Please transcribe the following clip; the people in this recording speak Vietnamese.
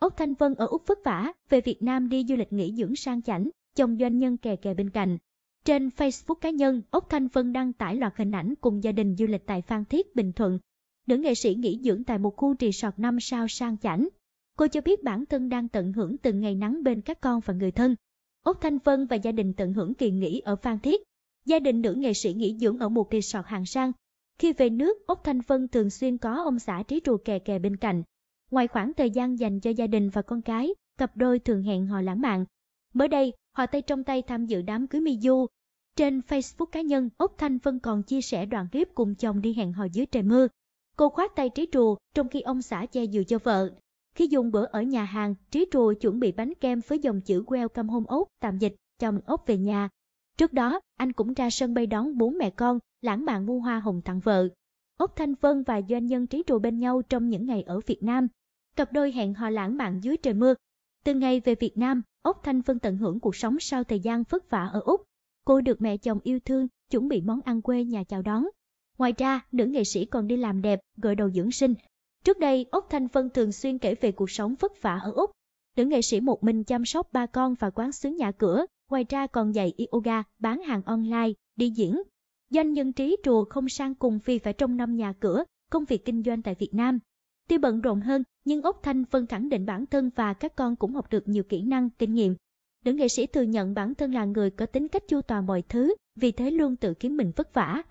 Úc Thanh Vân ở Úc vất vả, về Việt Nam đi du lịch nghỉ dưỡng sang chảnh, chồng doanh nhân kè kè bên cạnh. Trên Facebook cá nhân, Úc Thanh Vân đăng tải loạt hình ảnh cùng gia đình du lịch tại Phan Thiết, Bình Thuận. Nữ nghệ sĩ nghỉ dưỡng tại một khu resort 5 sao sang chảnh. Cô cho biết bản thân đang tận hưởng từng ngày nắng bên các con và người thân. Úc Thanh Vân và gia đình tận hưởng kỳ nghỉ ở Phan Thiết. Gia đình nữ nghệ sĩ nghỉ dưỡng ở một resort hàng sang. Khi về nước, Úc Thanh Vân thường xuyên có ông xã trí trù kè kè bên cạnh, Ngoài khoảng thời gian dành cho gia đình và con cái, cặp đôi thường hẹn hò lãng mạn. Mới đây, họ tay trong tay tham dự đám cưới Miyu. Trên Facebook cá nhân, Úc Thanh Vân còn chia sẻ đoạn clip cùng chồng đi hẹn hò dưới trời mưa. Cô khoác tay Trí Trù trong khi ông xã che dù cho vợ. Khi dùng bữa ở nhà hàng, Trí Trù chuẩn bị bánh kem với dòng chữ Welcome Home Úc, tạm dịch, cho mừng Úc về nhà. Trước đó, anh cũng ra sân bay đón bốn mẹ con, lãng mạn mua hoa hồng tặng vợ. Úc Thanh Vân và doanh nhân trí trù bên nhau trong những ngày ở Việt Nam. Cặp đôi hẹn hò lãng mạn dưới trời mưa. Từ ngày về Việt Nam, Úc Thanh Vân tận hưởng cuộc sống sau thời gian vất vả ở Úc. Cô được mẹ chồng yêu thương, chuẩn bị món ăn quê nhà chào đón. Ngoài ra, nữ nghệ sĩ còn đi làm đẹp, gội đầu dưỡng sinh. Trước đây, Úc Thanh Vân thường xuyên kể về cuộc sống vất vả ở Úc. Nữ nghệ sĩ một mình chăm sóc ba con và quán xứ nhà cửa, ngoài ra còn dạy yoga, bán hàng online, đi diễn, Doanh nhân trí trùa không sang cùng vì phải trong năm nhà cửa, công việc kinh doanh tại Việt Nam. Tuy bận rộn hơn, nhưng Úc Thanh phân khẳng định bản thân và các con cũng học được nhiều kỹ năng, kinh nghiệm. Nữ nghệ sĩ thừa nhận bản thân là người có tính cách chu toàn mọi thứ, vì thế luôn tự khiến mình vất vả,